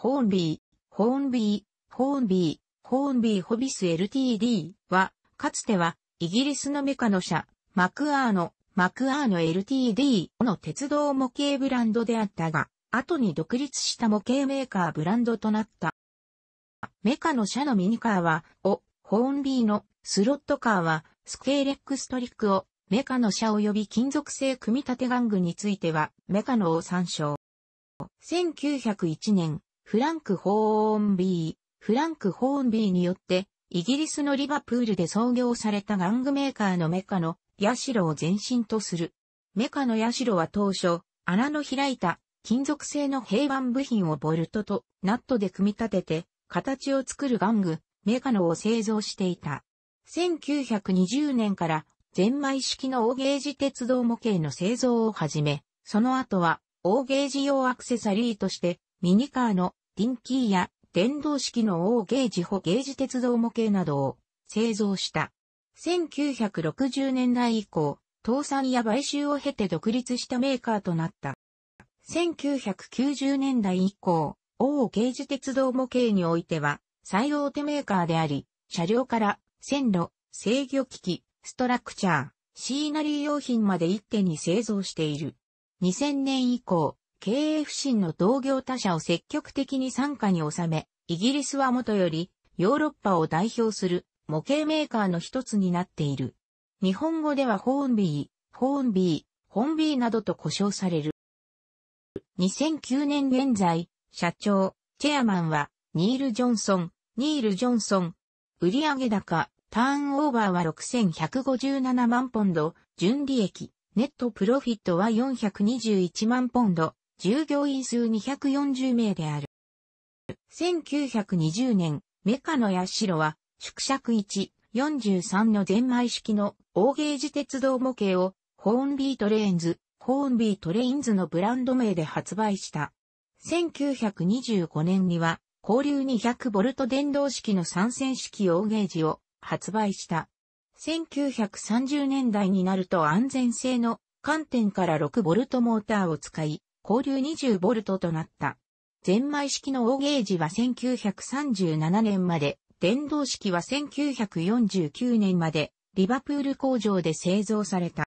ホーンビー、ホーンビー、ホーンビー、ホーンビーホビス LTD は、かつては、イギリスのメカの社、マクアーノ、マクアーノ LTD の鉄道模型ブランドであったが、後に独立した模型メーカーブランドとなった。メカの社のミニカーは、を、ホーンビーのスロットカーは、スケーレックストリックを、メカの社及び金属製組み立て玩具については、メカのを参照。1901年、フランク・ホーンビー、フランク・ホーンビーによって、イギリスのリバプールで創業された玩具メーカーのメカのヤシロを前身とする。メカのヤシロは当初、穴の開いた金属製の平板部品をボルトとナットで組み立てて、形を作る玩具、メカノを製造していた。1920年からゼンマイ式の大ゲージ鉄道模型の製造を始め、その後は大ゲージ用アクセサリーとしてミニカーのィンキーや電動式の大ゲージ保ゲージ鉄道模型などを製造した。1960年代以降、倒産や買収を経て独立したメーカーとなった。1990年代以降、大ゲージ鉄道模型においては、最大手メーカーであり、車両から線路、制御機器、ストラクチャー、シーナリー用品まで一手に製造している。2000年以降、経営不振の同業他社を積極的に参加に収め、イギリスはもとより、ヨーロッパを代表する模型メーカーの一つになっている。日本語ではホーンビー、ホーンビー、ホンビーなどと呼称される。2009年現在、社長、チェアマンは、ニール・ジョンソン、ニール・ジョンソン。売上高、ターンオーバーは6157万ポンド、純利益、ネットプロフィットは421万ポンド、従業員数240名である。1920年、メカの社は、縮尺1、43の全枚式の大ゲージ鉄道模型を、ホーンビートレーンズ、ホーンビートレインズのブランド名で発売した。1925年には、交流 200V 電動式の三線式大ゲージを発売した。1930年代になると安全性の観点から 6V モーターを使い、交流2 0ボルトとなった。ゼンマイ式のオーゲージは1937年まで、電動式は1949年まで、リバプール工場で製造された。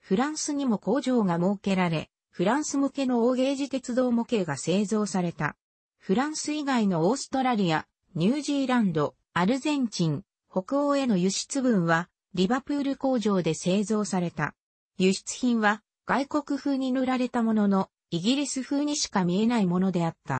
フランスにも工場が設けられ、フランス向けのオーゲージ鉄道模型が製造された。フランス以外のオーストラリア、ニュージーランド、アルゼンチン、北欧への輸出分は、リバプール工場で製造された。輸出品は、外国風に塗られたものの、イギリス風にしか見えないものであった。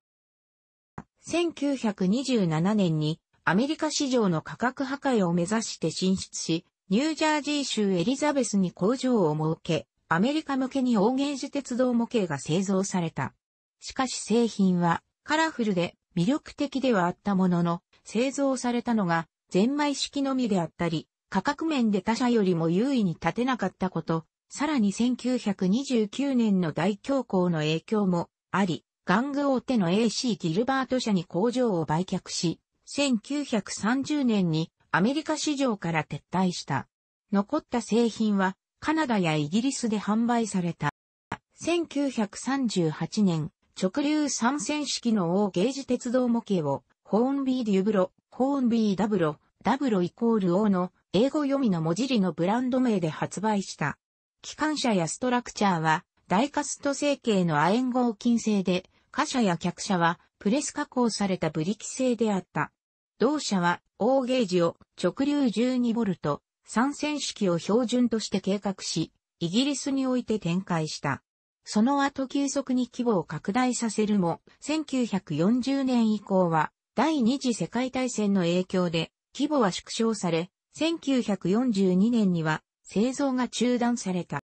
1927年にアメリカ市場の価格破壊を目指して進出し、ニュージャージー州エリザベスに工場を設け、アメリカ向けに大ージ鉄道模型が製造された。しかし製品はカラフルで魅力的ではあったものの、製造されたのがゼンマイ式のみであったり、価格面で他社よりも優位に立てなかったこと、さらに1929年の大恐慌の影響もあり、玩具大手の AC ギルバート社に工場を売却し、1930年にアメリカ市場から撤退した。残った製品はカナダやイギリスで販売された。1938年、直流三線式の大ゲージ鉄道模型を、ホーンビー・デュブロ、ホーンビー・ダブロ、ダブロイコール O の英語読みの文字理のブランド名で発売した。機関車やストラクチャーは、大カスト成形の亜鉛合金製で、貨車や客車はプレス加工されたブリキ製であった。同社は、大ゲージを直流 12V、三線式を標準として計画し、イギリスにおいて展開した。その後急速に規模を拡大させるも、1940年以降は、第二次世界大戦の影響で、規模は縮小され、1942年には製造が中断された。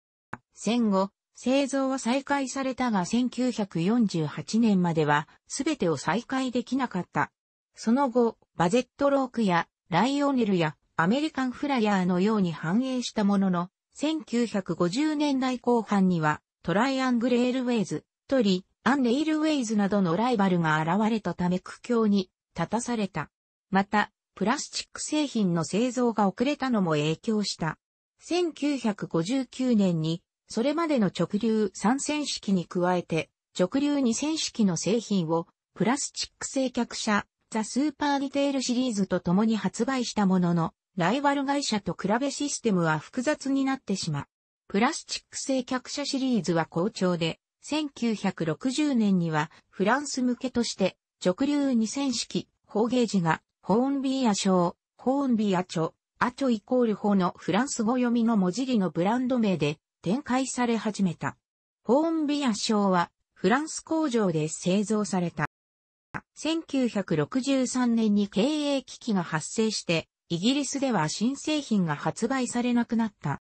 戦後、製造は再開されたが1948年までは全てを再開できなかった。その後、バゼットロークやライオネルやアメリカンフライヤーのように繁栄したものの、1950年代後半にはトライアングレールウェイズ、トリ、アンレイルウェイズなどのライバルが現れたため苦境に立たされた。また、プラスチック製品の製造が遅れたのも影響した。1959年に、それまでの直流3線式に加えて、直流2線式の製品を、プラスチック製客車、ザ・スーパーディテールシリーズと共に発売したものの、ライバル会社と比べシステムは複雑になってしまう。プラスチック製客車シリーズは好調で、1960年にはフランス向けとして直流2000式、方ゲージが、ホーンビーア賞、ホーンビーアチョ、アチョイコール法のフランス語読みの文字利のブランド名で展開され始めた。ホーンビア賞はフランス工場で製造された。1963年に経営危機が発生して、イギリスでは新製品が発売されなくなった。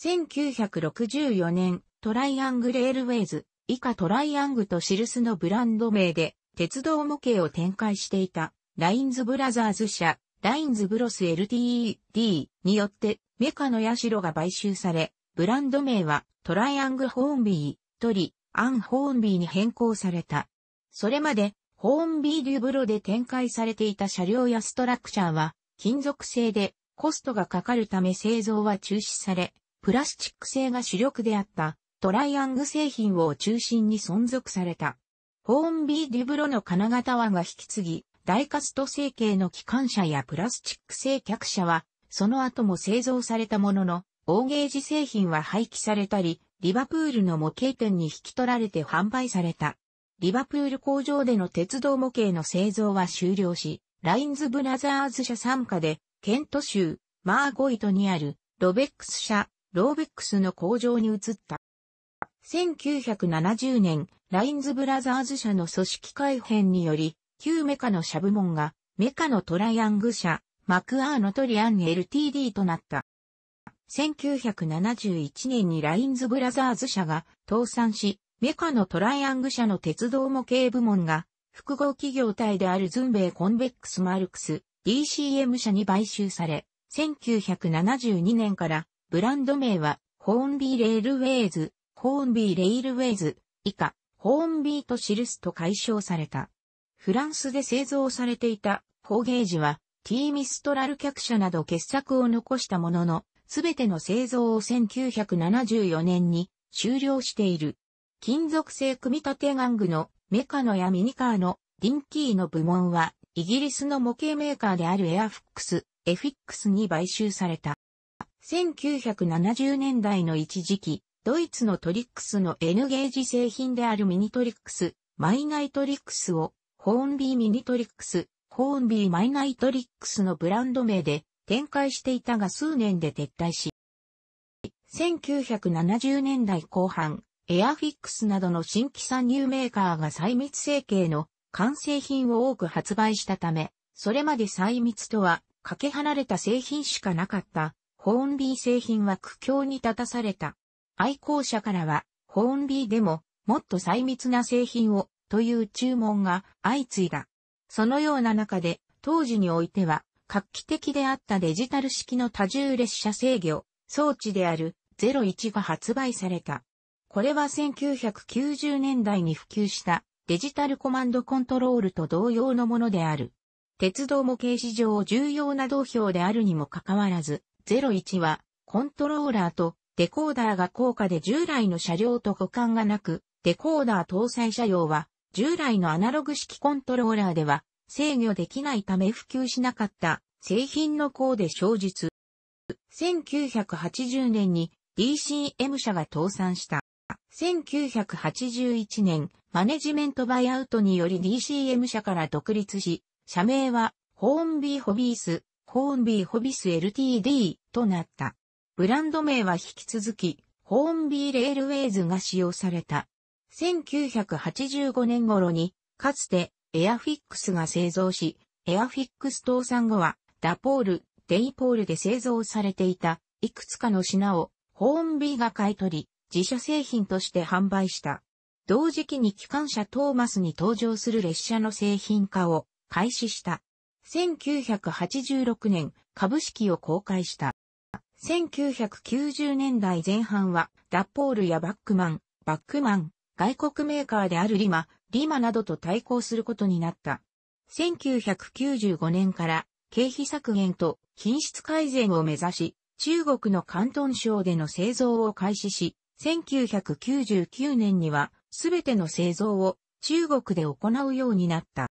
1964年、トライアングレールウェイズ、以下トライアングとシルスのブランド名で、鉄道模型を展開していた、ラインズブラザーズ社、ラインズブロス LTD によってメカの社が買収され、ブランド名はトライアングホーンビー、トリ、アンホーンビーに変更された。それまで、ホーンビーデュブロで展開されていた車両やストラクチャーは、金属製でコストがかかるため製造は中止され、プラスチック製が主力であったトライアング製品を中心に存続された。ホーンビーデュブロの金型はが引き継ぎ、大カスト成形の機関車やプラスチック製客車は、その後も製造されたものの、大ゲージ製品は廃棄されたり、リバプールの模型店に引き取られて販売された。リバプール工場での鉄道模型の製造は終了し、ラインズブラザーズ社傘下で、ケント州、マーゴイトにある、ロベックス社、ローベックスの工場に移った。1970年、ラインズブラザーズ社の組織改編により、旧メカの社部門が、メカのトライアング社、マクアーノトリアン LTD となった。1971年にラインズブラザーズ社が倒産し、メカのトライアング社の鉄道模型部門が、複合企業体であるズンベイコンベックスマルクス DCM 社に買収され、1972年からブランド名はホーンビーレールウェイズ、ホーンビーレイルウェイズ以下、ホーンビーと記すと解消された。フランスで製造されていたフォーゲージはティーミストラル客車など傑作を残したものの、すべての製造を1974年に終了している。金属製組み立て玩具のメカノやミニカーのディンキーの部門はイギリスの模型メーカーであるエアフックス、エフィックスに買収された。1970年代の一時期、ドイツのトリックスの N ゲージ製品であるミニトリックス、マイナイトリックスをホーンビーミニトリックス、ホーンビーマイナイトリックスのブランド名で展開していたが数年で撤退し、1970年代後半、エアフィックスなどの新規参入メーカーが細密成形の完成品を多く発売したため、それまで細密とはかけ離れた製品しかなかったホーンビー製品は苦境に立たされた。愛好者からは、ホーンビーでも、もっと細密な製品をという注文が相次いだ。そのような中で、当時においては、画期的であったデジタル式の多重列車制御装置である01が発売された。これは1990年代に普及したデジタルコマンドコントロールと同様のものである。鉄道模型史上重要な道標であるにもかかわらず、01はコントローラーとデコーダーが高価で従来の車両と互換がなく、デコーダー搭載車両は従来のアナログ式コントローラーでは制御できないため普及しなかった製品の項で生実。1980年に DCM 社が倒産した。1981年、マネジメントバイアウトにより DCM 社から独立し、社名は、ホーンビーホビース、ホーンビーホビス LTD となった。ブランド名は引き続き、ホーンビーレールウェイズが使用された。1985年頃に、かつてエアフィックスが製造し、エアフィックス倒産後は、ダポール、デイポールで製造されていた、いくつかの品を、ホーンビーが買い取り、自社製品として販売した。同時期に機関車トーマスに登場する列車の製品化を開始した。1986年、株式を公開した。1990年代前半は、ダポールやバックマン、バックマン、外国メーカーであるリマ、リマなどと対抗することになった。1995年から経費削減と品質改善を目指し、中国の広東省での製造を開始し、1999年にはすべての製造を中国で行うようになった。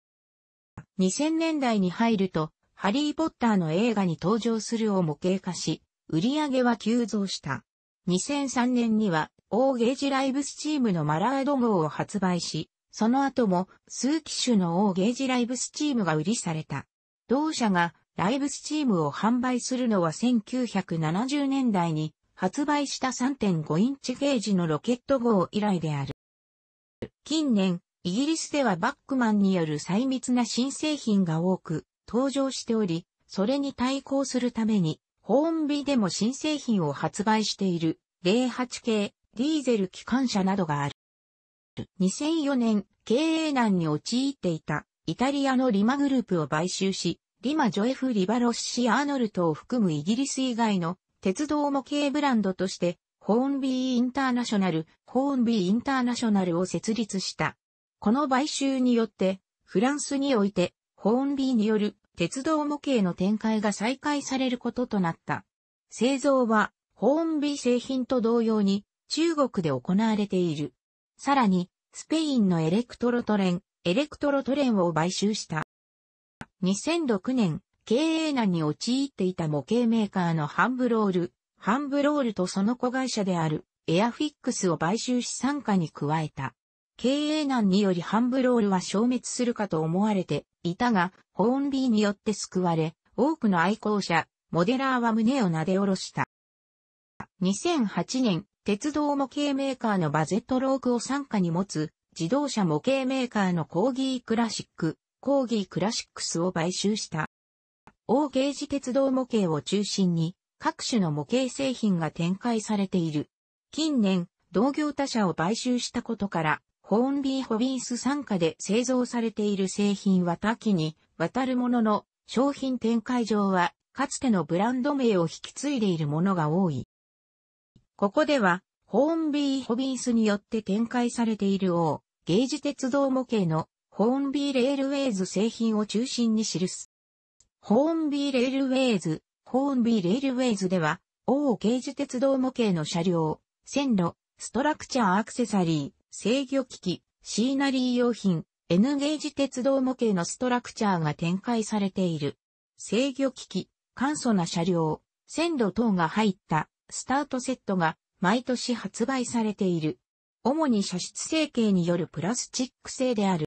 2000年代に入ると、ハリー・ポッターの映画に登場するを模型化し、売り上げは急増した。2003年には大ゲージライブスチームのマラード号を発売し、その後も数機種の大ゲージライブスチームが売りされた。同社がライブスチームを販売するのは1970年代に発売した3.5インチゲージのロケット号以来である。近年、イギリスではバックマンによる細密な新製品が多く登場しており、それに対抗するために、ホーンビでも新製品を発売している08系ディーゼル機関車などがある。2004年、経営難に陥っていたイタリアのリマグループを買収し、リマ・ジョエフ・リバロッシ・アーノルトを含むイギリス以外の鉄道模型ブランドとして、ホーンビー・インターナショナル、ホーンビー・インターナショナルを設立した。この買収によって、フランスにおいて、ホーンビーによる鉄道模型の展開が再開されることとなった。製造は、ホーンビー製品と同様に、中国で行われている。さらに、スペインのエレクトロトレン、エレクトロトレンを買収した。2006年、経営難に陥っていた模型メーカーのハンブロール、ハンブロールとその子会社であるエアフィックスを買収し参加に加えた。経営難によりハンブロールは消滅するかと思われていたが、ホーンビーによって救われ、多くの愛好者、モデラーは胸をなで下ろした。2008年、鉄道模型メーカーのバゼットロークを傘下に持つ、自動車模型メーカーのコーギークラシック、コーギークラシックスを買収した。大ゲージ鉄道模型を中心に、各種の模型製品が展開されている。近年、同業他社を買収したことから、ホーンビーホビース傘下で製造されている製品は多岐に渡るものの、商品展開上は、かつてのブランド名を引き継いでいるものが多い。ここでは、ホーンビーホビースによって展開されている O、ゲージ鉄道模型のホーンビーレールウェイズ製品を中心に記す。ホーンビーレールウェイズ、ホーンビーレールウェイズでは、O ゲージ鉄道模型の車両、線路、ストラクチャーアクセサリー、制御機器、シーナリー用品、N ゲージ鉄道模型のストラクチャーが展開されている。制御機器、簡素な車両、線路等が入ったスタートセットが毎年発売されている。主に射出成形によるプラスチック製である。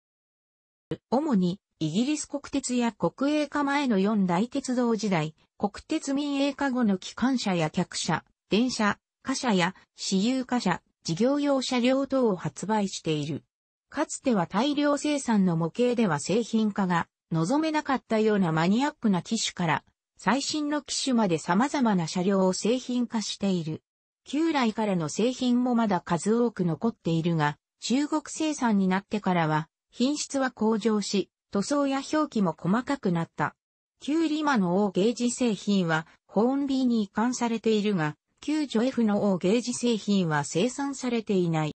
主にイギリス国鉄や国営化前の四大鉄道時代、国鉄民営化後の機関車や客車、電車、貨車や私有貨車、事業用車両等を発売している。かつては大量生産の模型では製品化が望めなかったようなマニアックな機種から最新の機種まで様々な車両を製品化している。旧来からの製品もまだ数多く残っているが、中国生産になってからは、品質は向上し、塗装や表記も細かくなった。旧リマの王ゲージ製品は、ホーン B に移管されているが、旧ジョ F の王ゲージ製品は生産されていない。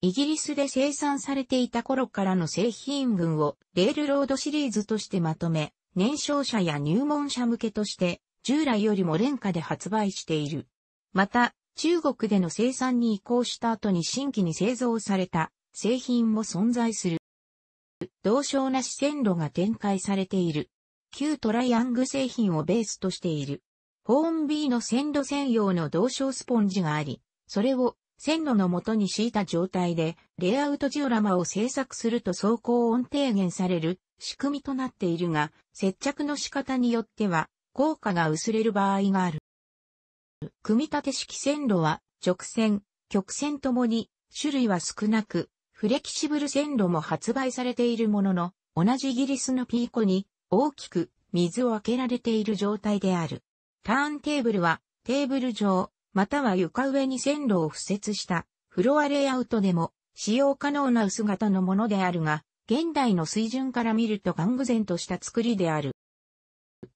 イギリスで生産されていた頃からの製品群をレールロードシリーズとしてまとめ、年少者や入門者向けとして、従来よりも廉価で発売している。また、中国での生産に移行した後に新規に製造された製品も存在する。同称なし線路が展開されている。旧トライアング製品をベースとしている。ホーン B の線路専用の同称スポンジがあり、それを線路の元に敷いた状態で、レイアウトジオラマを制作すると走行音低減される仕組みとなっているが、接着の仕方によっては、効果が薄れる場合がある。組み立て式線路は、直線、曲線ともに、種類は少なく、フレキシブル線路も発売されているものの、同じイギリスのピーコに、大きく、水を開けられている状態である。ターンテーブルは、テーブル上、または床上に線路を敷設した、フロアレイアウトでも、使用可能な薄型のものであるが、現代の水準から見ると玩具然とした作りである。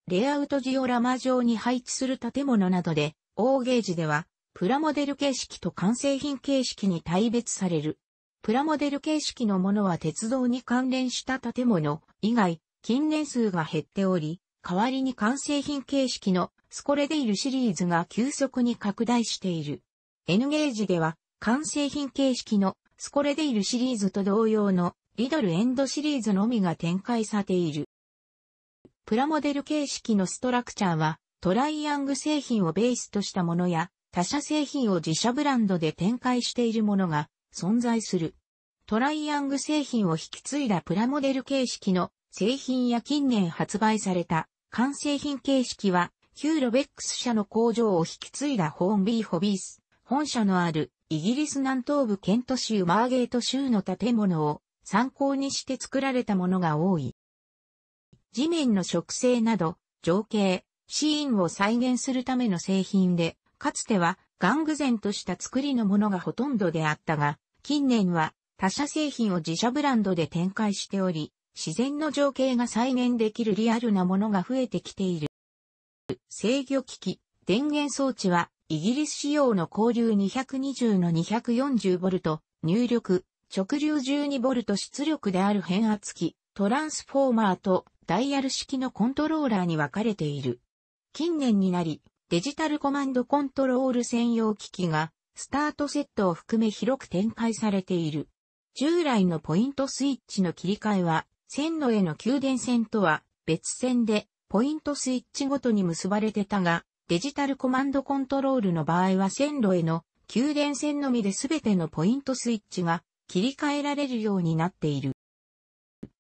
レイアウトジオラマ上に配置する建物などで、大ゲージでは、プラモデル形式と完成品形式に大別される。プラモデル形式のものは鉄道に関連した建物以外、近年数が減っており、代わりに完成品形式のスコレデイルシリーズが急速に拡大している。N ゲージでは完成品形式のスコレデイルシリーズと同様のリドルエンドシリーズのみが展開されている。プラモデル形式のストラクチャーは、トライアング製品をベースとしたものや、他社製品を自社ブランドで展開しているものが存在する。トライアング製品を引き継いだプラモデル形式の製品や近年発売された完成品形式は、ヒューロベックス社の工場を引き継いだホーンビーホビース、本社のあるイギリス南東部ケント州マーゲート州の建物を参考にして作られたものが多い。地面の植生など、情景、シーンを再現するための製品で、かつては玩具然とした作りのものがほとんどであったが、近年は他社製品を自社ブランドで展開しており、自然の情景が再現できるリアルなものが増えてきている。制御機器、電源装置は、イギリス仕様の交流220の 240V、入力、直流 12V 出力である変圧器、トランスフォーマーとダイヤル式のコントローラーに分かれている。近年になり、デジタルコマンドコントロール専用機器が、スタートセットを含め広く展開されている。従来のポイントスイッチの切り替えは、線路への給電線とは別線で、ポイントスイッチごとに結ばれてたが、デジタルコマンドコントロールの場合は線路への給電線のみで全てのポイントスイッチが切り替えられるようになっている。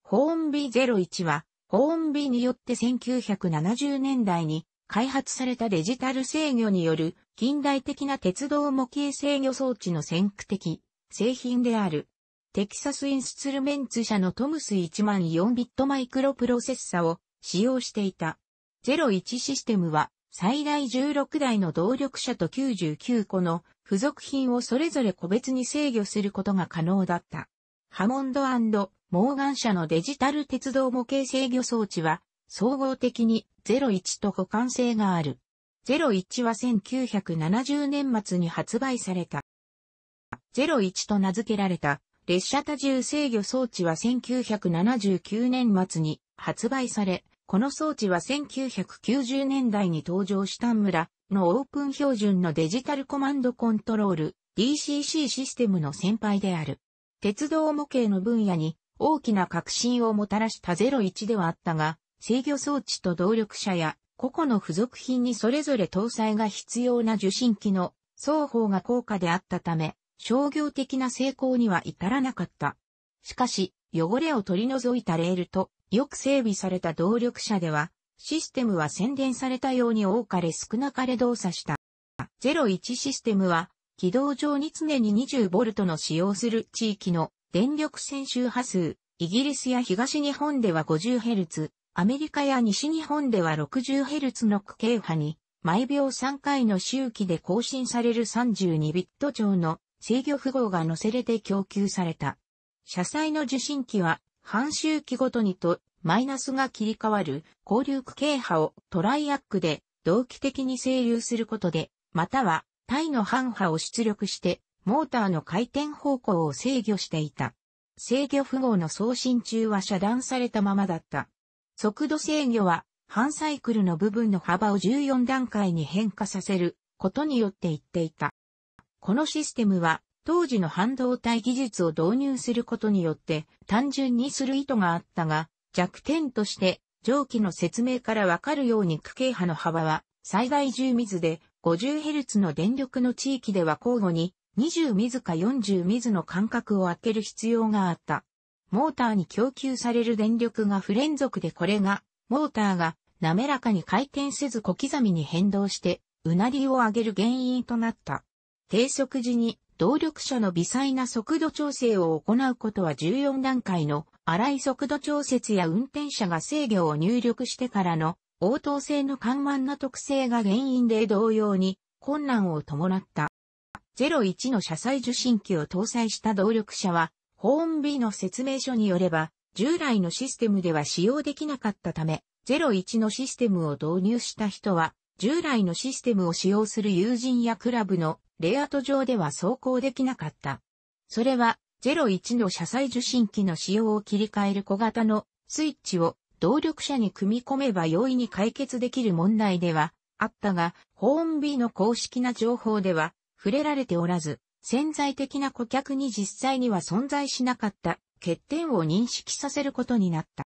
ホーンビ01は、ホーンビによって1970年代に開発されたデジタル制御による近代的な鉄道模型制御装置の先駆的製品である。テキサスインスツルメンツ社のトムス1万4ビットマイクロプロセッサを使用していた。01システムは最大16台の動力車と99個の付属品をそれぞれ個別に制御することが可能だった。ハモンドモーガン社のデジタル鉄道模型制御装置は、総合的に01と互換性がある。01は1970年末に発売された。01と名付けられた列車多重制御装置は1979年末に発売され、この装置は1990年代に登場した村のオープン標準のデジタルコマンドコントロール DCC システムの先輩である。鉄道模型の分野に大きな革新をもたらした01ではあったが、制御装置と動力車や個々の付属品にそれぞれ搭載が必要な受信機の双方が高価であったため、商業的な成功には至らなかった。しかし、汚れを取り除いたレールとよく整備された動力車では、システムは宣伝されたように多かれ少なかれ動作した。01システムは、軌道上に常に 20V の使用する地域の電力線周波数、イギリスや東日本では 50Hz、アメリカや西日本では 60Hz の区形波に、毎秒3回の周期で更新される 32bit 上の制御符号が載せれて供給された。車載の受信機は半周期ごとにとマイナスが切り替わる交流区形波をトライアックで同期的に整流することで、または体の半波を出力してモーターの回転方向を制御していた。制御符号の送信中は遮断されたままだった。速度制御は半サイクルの部分の幅を14段階に変化させることによって言っていた。このシステムは当時の半導体技術を導入することによって単純にする意図があったが、弱点として上記の説明からわかるように区形波の幅は最大10ミズで 50Hz の電力の地域では交互に20ミズか40ミズの間隔を空ける必要があった。モーターに供給される電力が不連続でこれが、モーターが滑らかに回転せず小刻みに変動して、うなりを上げる原因となった。低速時に動力車の微細な速度調整を行うことは14段階の荒い速度調節や運転者が制御を入力してからの応答性の緩慢な特性が原因で同様に困難を伴った。01の車載受信機を搭載した動力車は、ホーン B の説明書によれば、従来のシステムでは使用できなかったため、01のシステムを導入した人は、従来のシステムを使用する友人やクラブのレイアウト上では走行できなかった。それは01の車載受信機の使用を切り替える小型のスイッチを動力車に組み込めば容易に解決できる問題ではあったが、ホーン B の公式な情報では触れられておらず、潜在的な顧客に実際には存在しなかった欠点を認識させることになった。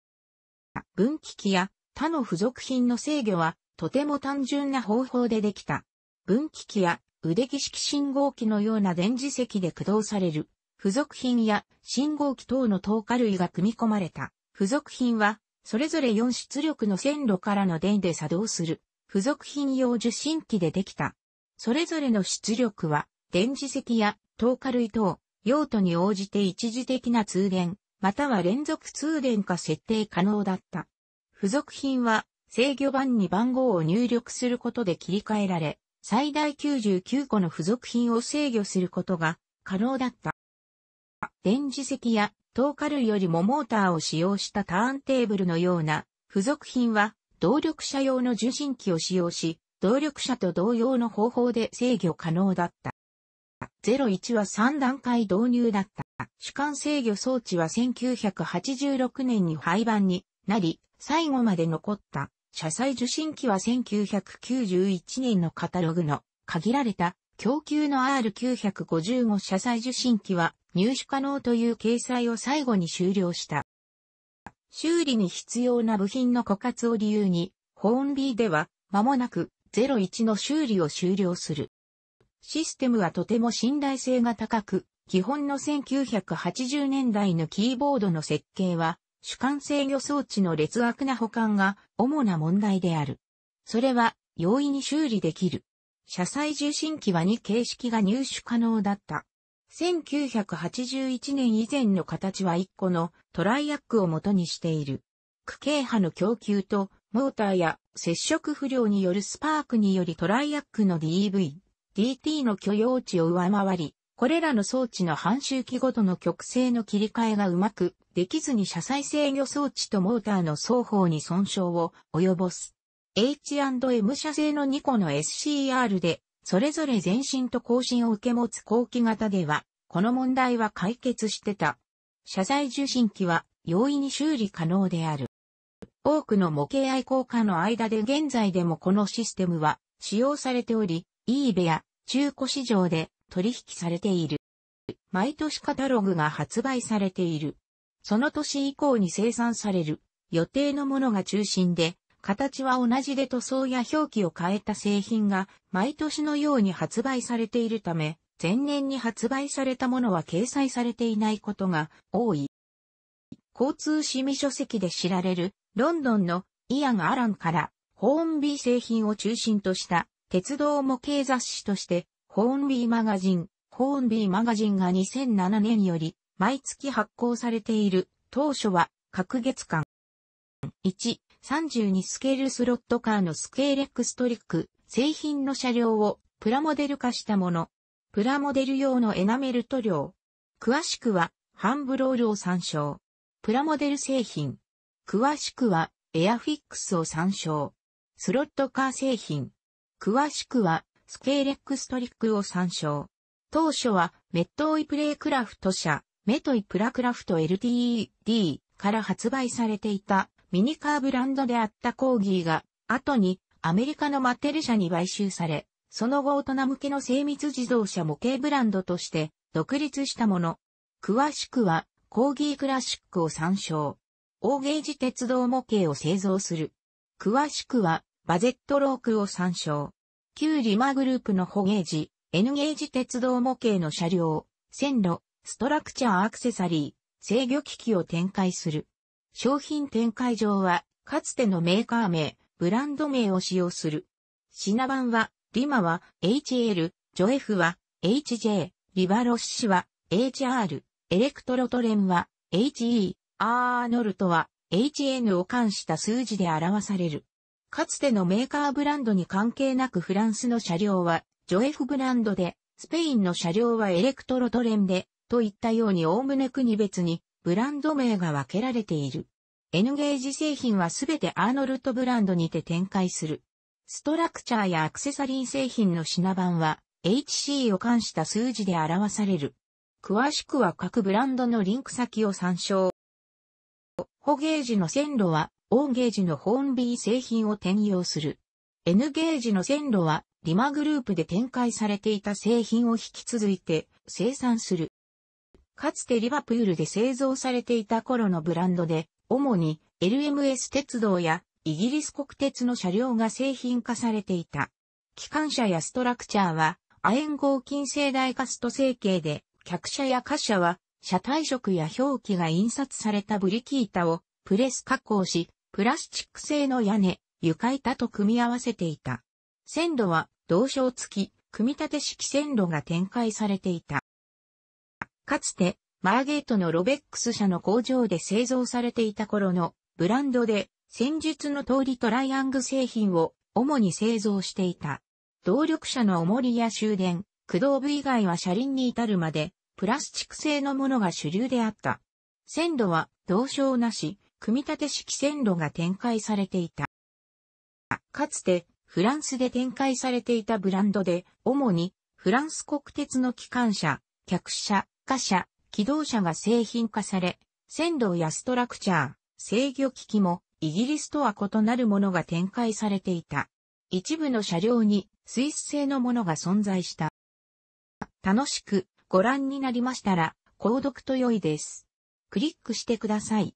分岐器や他の付属品の制御はとても単純な方法でできた。分岐器や腕機式信号機のような電磁石で駆動される、付属品や信号機等の透過類が組み込まれた。付属品は、それぞれ4出力の線路からの電で作動する、付属品用受信機でできた。それぞれの出力は、電磁石や透過類等、用途に応じて一時的な通電、または連続通電化設定可能だった。付属品は、制御盤に番号を入力することで切り替えられ、最大99個の付属品を制御することが可能だった。電磁石やトーカルよりもモーターを使用したターンテーブルのような付属品は動力車用の受信機を使用し、動力車と同様の方法で制御可能だった。01は3段階導入だった。主管制御装置は1986年に廃盤になり、最後まで残った車載受信機は1991年のカタログの限られた供給の R955 車載受信機は入手可能という掲載を最後に終了した。修理に必要な部品の枯渇を理由に、ホーンビーでは間もなく01の修理を終了する。システムはとても信頼性が高く、基本の1980年代のキーボードの設計は主管制御装置の劣悪な保管が主な問題である。それは容易に修理できる。車載受信機は2形式が入手可能だった。1981年以前の形は1個のトライアックを元にしている。区形波の供給とモーターや接触不良によるスパークによりトライアックの DV、DT の許容値を上回り、これらの装置の半周期ごとの曲性の切り替えがうまくできずに車載制御装置とモーターの双方に損傷を及ぼす。H&M 社製の2個の SCR で、それぞれ前進と更新を受け持つ後期型では、この問題は解決してた。車載受信機は容易に修理可能である。多くの模型愛好家の間で現在でもこのシステムは使用されており、eBay や中古市場で取引されている。毎年カタログが発売されている。その年以降に生産される予定のものが中心で、形は同じで塗装や表記を変えた製品が毎年のように発売されているため、前年に発売されたものは掲載されていないことが多い。交通市民書籍で知られるロンドンのイアン・アランからホーンビー製品を中心とした鉄道模型雑誌としてホーンビーマガジン、ホーンビーマガジンが2007年より毎月発行されている、当初は各月間。1、32スケールスロットカーのスケーレックストリック、製品の車両をプラモデル化したもの。プラモデル用のエナメル塗料。詳しくは、ハンブロールを参照。プラモデル製品。詳しくは、エアフィックスを参照。スロットカー製品。詳しくは、スケーレックストリックを参照。当初は、メットオイプレイクラフト社、メトイプラクラフト LTD から発売されていたミニカーブランドであったコーギーが、後にアメリカのマテル社に買収され、その後大人向けの精密自動車模型ブランドとして独立したもの。詳しくは、コーギークラシックを参照。大ゲージ鉄道模型を製造する。詳しくは、バゼットロークを参照。旧リマグループのホゲージ、N ゲージ鉄道模型の車両、線路、ストラクチャーアクセサリー、制御機器を展開する。商品展開上は、かつてのメーカー名、ブランド名を使用する。品番は、リマは HL、ジョエフは HJ、リバロッシは HR、エレクトロトレンは HE、アーノルトは HN を冠した数字で表される。かつてのメーカーブランドに関係なくフランスの車両はジョエフブランドで、スペインの車両はエレクトロトレンで、といったようにおおむね国別にブランド名が分けられている。N ゲージ製品はすべてアーノルトブランドにて展開する。ストラクチャーやアクセサリー製品の品番は HC を冠した数字で表される。詳しくは各ブランドのリンク先を参照。ホゲージの線路はオンゲージのホーンビー製品を転用する。N ゲージの線路は、リマグループで展開されていた製品を引き続いて生産する。かつてリバプールで製造されていた頃のブランドで、主に LMS 鉄道やイギリス国鉄の車両が製品化されていた。機関車やストラクチャーは、亜鉛合金製大カスト成形で、客車や貨車は、車体色や表記が印刷されたブリキ板をプレス加工し、プラスチック製の屋根、床板と組み合わせていた。線路は、同床付き、組み立て式線路が展開されていた。かつて、マーゲートのロベックス社の工場で製造されていた頃のブランドで戦術の通りトライアング製品を主に製造していた。動力車の重りや終電、駆動部以外は車輪に至るまでプラスチック製のものが主流であった。線路は同床なし、組み立て式線路が展開されていた。かつて、フランスで展開されていたブランドで、主に、フランス国鉄の機関車、客車、貨車、機動車が製品化され、線路やストラクチャー、制御機器も、イギリスとは異なるものが展開されていた。一部の車両に、スイス製のものが存在した。楽しくご覧になりましたら、購読と良いです。クリックしてください。